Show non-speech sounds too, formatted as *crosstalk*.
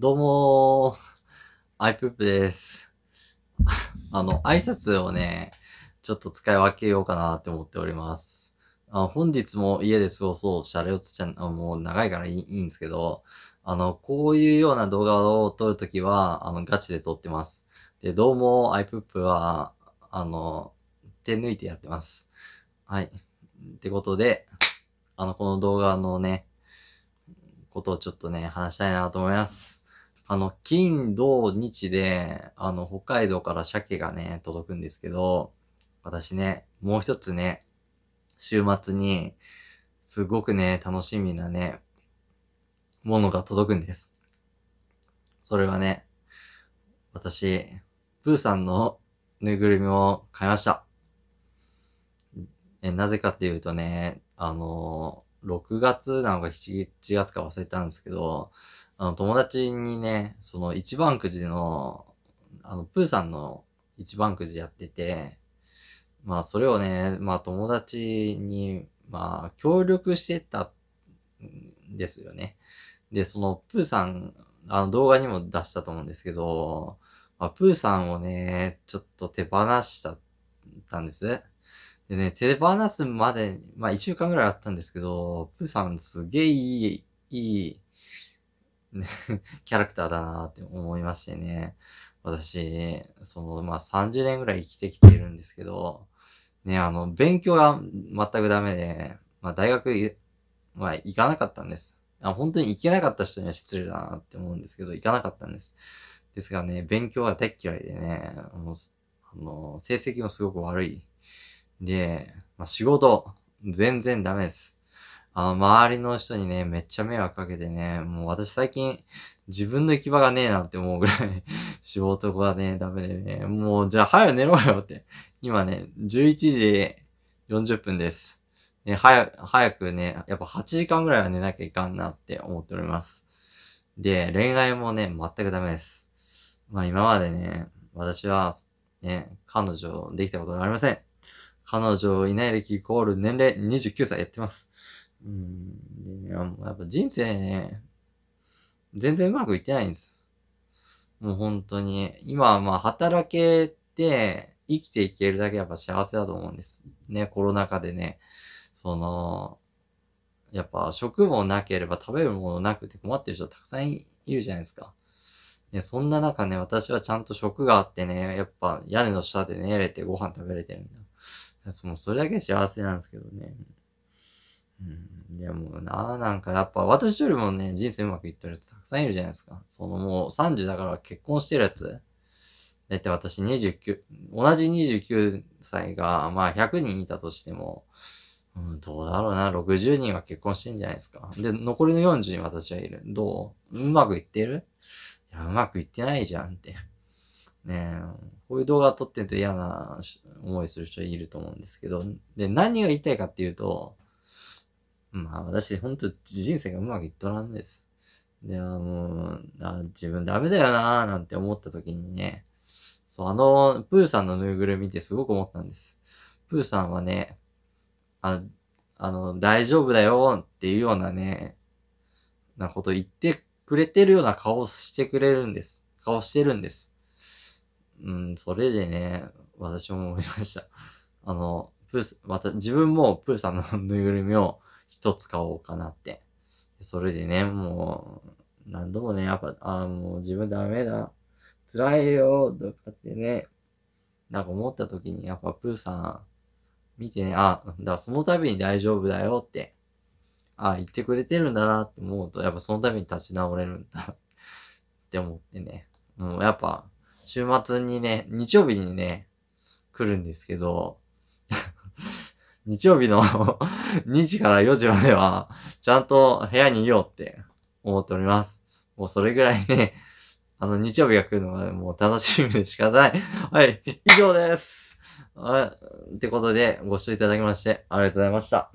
どうもー、アイプップです。*laughs* あの、挨拶をね、ちょっと使い分けようかなって思っております。あ本日も家で過ごそう、シャレオツちゃん、もう長いからいいいいんですけど、あの、こういうような動画を撮るときは、あの、ガチで撮ってます。で、どうも、アイプップは、あの、手抜いてやってます。はい。ってことで、あの、この動画のね、ことをちょっとね、話したいなと思います。あの、金、土、日で、あの、北海道から鮭がね、届くんですけど、私ね、もう一つね、週末に、すごくね、楽しみなね、ものが届くんです。それはね、私、プーさんのぬいぐるみを買いました。えなぜかっていうとね、あのー、6月なのか7月か忘れたんですけど、あの、友達にね、その一番くじの、あの、プーさんの一番くじやってて、まあ、それをね、まあ、友達に、まあ、協力してたんですよね。で、その、プーさん、あの、動画にも出したと思うんですけど、まあ、プーさんをね、ちょっと手放しちゃったんです。でね、手放すまで、まあ、一週間ぐらいあったんですけど、プーさんすげえいい、いい *laughs* キャラクターだなって思いましてね。私、その、まあ、30年ぐらい生きてきているんですけど、ね、あの、勉強が全くダメで、まあ、大学、まあ、行かなかったんです。あ本当に行けなかった人には失礼だなって思うんですけど、行かなかったんです。ですがね、勉強が大嫌いでね、もうあの、成績もすごく悪い。で、まあ、仕事、全然ダメです。あの、周りの人にね、めっちゃ迷惑かけてね、もう私最近、自分の行き場がねえなって思うぐらい仕事がね、ダメでね、もう、じゃあ早く寝ろよって。今ね、11時40分です。ね、早く、早くね、やっぱ8時間ぐらいは寝なきゃいかんなって思っております。で、恋愛もね、全くダメです。まあ今までね、私は、ね、彼女できたことがありません。彼女いない歴イコール年齢29歳やってます。うん。で、やっぱ人生ね、全然うまくいってないんです。もう本当に。今はまあ働けて生きていけるだけやっぱ幸せだと思うんです。ね、コロナ禍でね、その、やっぱ食もなければ食べるものなくて困ってる人たくさんいるじゃないですか。ね、そんな中ね、私はちゃんと食があってね、やっぱ屋根の下で寝れてご飯食べれてるんだ。そのそれだけ幸せなんですけどね。いやもうな、なんかやっぱ私よりもね、人生うまくいってるやつたくさんいるじゃないですか。そのもう30だから結婚してるやつ。だって私29、同じ29歳が、まあ100人いたとしても、うん、どうだろうな、60人は結婚してんじゃないですか。で、残りの40人私はいる。どううまくいってるいや、うまくいってないじゃんって。ねえ、こういう動画撮ってると嫌な思いする人いると思うんですけど、で、何が言いたいかっていうと、まあ私、ほんと人生がうまくいっとらんです。で、あのあ自分ダメだよなぁ、なんて思った時にね、そう、あの、プーさんのぬいぐるみってすごく思ったんです。プーさんはね、あ、あの、大丈夫だよっていうようなね、なこと言ってくれてるような顔をしてくれるんです。顔してるんです。うん、それでね、私も思いました。あの、プーさん、また、自分もプーさんのぬいぐるみを一つ買おうかなって。それでね、もう、何度もね、やっぱ、ああ、もう自分ダメだ。辛いよ、とかってね、なんか思った時に、やっぱプーさん、見てね、あ、だその度に大丈夫だよって、あ、言ってくれてるんだなって思うと、やっぱその度に立ち直れるんだって思ってね。うん、やっぱ、週末にね、日曜日にね、来るんですけど、日曜日の2 *laughs* 時から4時までは、ちゃんと部屋にいようって思っております。もうそれぐらいね、あの、日曜日が来るのはもう楽しみでしかない。*laughs* はい、以上です。はい、ってことで、ご視聴いただきまして、ありがとうございました。